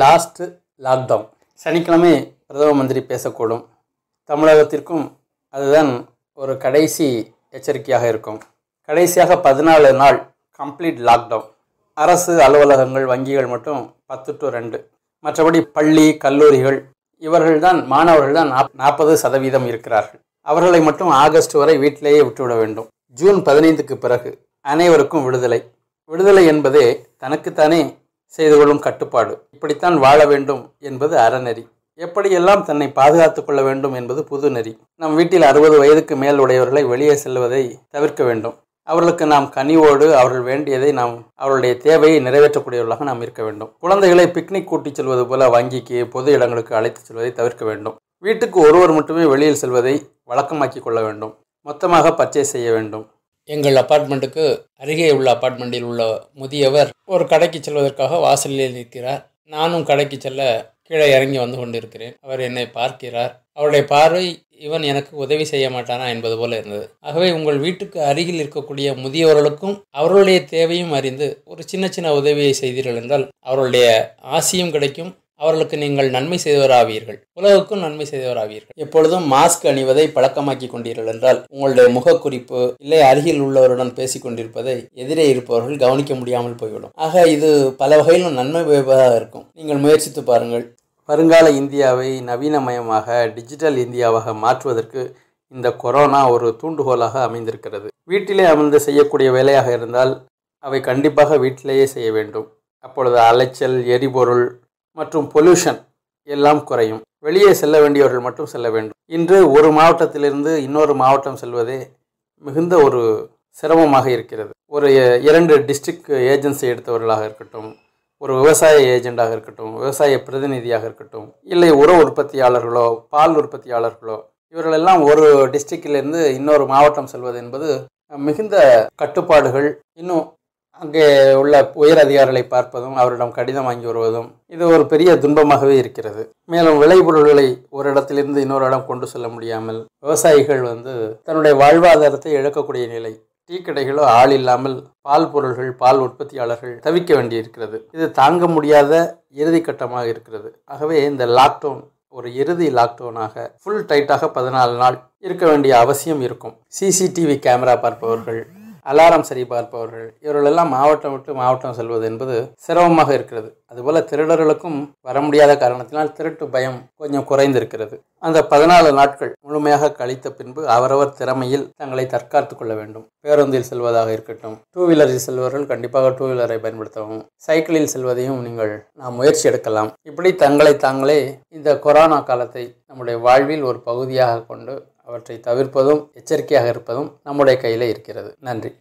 last lockdown சனிக்கிழமை பிரதம மந்திரி பேசக்கூடும் தமிழகத்திற்கும் அதுதான் ஒரு கடைசி எச்சரிக்கையாக இருக்கும் கடைசியாக பதினாலு நாள் கம்ப்ளீட் லாக்டவுன் அரசு அலுவலகங்கள் வங்கிகள் மட்டும் பத்து டு ரெண்டு மற்றபடி பள்ளி கல்லூரிகள் இவர்கள்தான் மாணவர்கள் தான் நாற்பது சதவீதம் இருக்கிறார்கள் அவர்களை மட்டும் ஆகஸ்ட் வரை வீட்டிலேயே விட்டுவிட வேண்டும் ஜூன் பதினைந்துக்கு பிறகு அனைவருக்கும் விடுதலை விடுதலை என்பதே தனக்குத்தானே செய்து கொள்ளும் கட்டுப்பாடு இப்படித்தான் வாழ வேண்டும் என்பது அறநெறி எப்படியெல்லாம் தன்னை பாதுகாத்துக் கொள்ள வேண்டும் என்பது புது நெறி நம் வீட்டில் அறுபது வயதுக்கு மேல் உடையவர்களை வெளியே செல்வதை தவிர்க்க வேண்டும் அவர்களுக்கு நாம் கனிவோடு அவர்கள் வேண்டியதை நாம் அவர்களுடைய தேவையை நிறைவேற்றக்கூடியவர்களாக நாம் இருக்க வேண்டும் குழந்தைகளை பிக்னிக் கூட்டிச் செல்வது போல வங்கிக்கு பொது இடங்களுக்கு அழைத்துச் செல்வதை தவிர்க்க வேண்டும் வீட்டுக்கு ஒருவர் மட்டுமே வெளியில் செல்வதை வழக்கமாக்கிக் கொள்ள வேண்டும் மொத்தமாக பர்ச்சேஸ் செய்ய வேண்டும் எங்கள் அப்பார்ட்மெண்ட்டுக்கு அருகே உள்ள அப்பார்ட்மெண்ட்டில் உள்ள முதியவர் ஒரு கடைக்கு செல்வதற்காக வாசலில் நிற்கிறார் நானும் கடைக்கு செல்ல கீழே இறங்கி வந்து கொண்டிருக்கிறேன் அவர் என்னை பார்க்கிறார் அவருடைய பார்வை இவன் எனக்கு உதவி செய்ய மாட்டானா என்பது போல இருந்தது ஆகவே உங்கள் வீட்டுக்கு அருகில் இருக்கக்கூடிய முதியவர்களுக்கும் அவர்களுடைய தேவையும் அறிந்து ஒரு சின்ன சின்ன உதவியை செய்தீர்கள் என்றால் அவர்களுடைய ஆசையும் கிடைக்கும் அவர்களுக்கு நீங்கள் நன்மை செய்தவராவீர்கள் உலகுக்கும் நன்மை செய்தவராவீர்கள் எப்பொழுதும் மாஸ்க் அணிவதை பழக்கமாக்கி கொண்டீர்கள் என்றால் உங்களுடைய முகக்குறிப்பு இல்லை அருகில் உள்ளவருடன் பேசிக் கொண்டிருப்பதை எதிரே இருப்பவர்கள் கவனிக்க முடியாமல் போய்விடும் ஆக இது பல வகையிலும் நன்மை பயப்பதாக இருக்கும் நீங்கள் முயற்சித்து பாருங்கள் வருங்கால இந்தியாவை நவீனமயமாக டிஜிட்டல் இந்தியாவாக மாற்றுவதற்கு இந்த கொரோனா ஒரு தூண்டுகோலாக அமைந்திருக்கிறது வீட்டிலே அமர்ந்து செய்யக்கூடிய வேலையாக இருந்தால் அவை கண்டிப்பாக வீட்டிலேயே செய்ய வேண்டும் அப்பொழுது அலைச்சல் எரிபொருள் மற்றும் பொல்யூஷன் எல்லாம் குறையும் வெளியே செல்ல வேண்டியவர்கள் மட்டும் செல்ல வேண்டும் இன்று ஒரு மாவட்டத்திலிருந்து இன்னொரு மாவட்டம் செல்வதே மிகுந்த ஒரு சிரமமாக இருக்கிறது ஒரு இரண்டு டிஸ்ட்ரிக்ட் ஏஜென்சி எடுத்தவர்களாக இருக்கட்டும் ஒரு விவசாய ஏஜெண்டாக இருக்கட்டும் விவசாய பிரதிநிதியாக இருக்கட்டும் இல்லை உர உற்பத்தியாளர்களோ பால் உற்பத்தியாளர்களோ இவர்களெல்லாம் ஒரு டிஸ்ட்ரிக்டிலிருந்து இன்னொரு மாவட்டம் செல்வது என்பது மிகுந்த கட்டுப்பாடுகள் இன்னும் அங்கே உள்ள உயர் அதிகாரிகளை பார்ப்பதும் அவரிடம் கடிதம் வாங்கி வருவதும் இது ஒரு பெரிய துன்பமாகவே இருக்கிறது மேலும் விளைபொருள்களை ஒரு இடத்திலிருந்து இன்னொரு இடம் கொண்டு செல்ல முடியாமல் விவசாயிகள் வந்து தன்னுடைய வாழ்வாதாரத்தை இழக்கக்கூடிய நிலை டீ கடைகளோ ஆள் இல்லாமல் பால் பொருள்கள் பால் உற்பத்தியாளர்கள் தவிக்க வேண்டியிருக்கிறது இது தாங்க முடியாத இறுதி கட்டமாக இருக்கிறது ஆகவே இந்த லாக்டவுன் ஒரு இறுதி லாக்டவுனாக ஃபுல் டைட்டாக பதினாலு நாள் இருக்க வேண்டிய அவசியம் இருக்கும் சிசிடிவி கேமரா பார்ப்பவர்கள் அலாரம் சரிபார்ப்பவர்கள் இவர்களெல்லாம் மாவட்டம் விட்டு மாவட்டம் செல்வது என்பது சிரமமாக இருக்கிறது அதுபோல திருடர்களுக்கும் வர முடியாத காரணத்தினால் திருட்டு பயம் கொஞ்சம் குறைந்திருக்கிறது அந்த பதினாலு நாட்கள் முழுமையாக கழித்த பின்பு அவரவர் திறமையில் தங்களை தற்காத்துக் கொள்ள வேண்டும் பேருந்தில் செல்வதாக இருக்கட்டும் டூ வீலரில் செல்வர்கள் கண்டிப்பாக டூ வீலரை பயன்படுத்தவும் சைக்கிளில் செல்வதையும் நீங்கள் நாம் முயற்சி எடுக்கலாம் இப்படி தங்களை தாங்களே இந்த கொரோனா காலத்தை நம்முடைய வாழ்வில் ஒரு பகுதியாக கொண்டு அவற்றை தவிர்ப்பதும் எச்சரிக்கையாக இருப்பதும் நம்முடைய கையில் இருக்கிறது நன்றி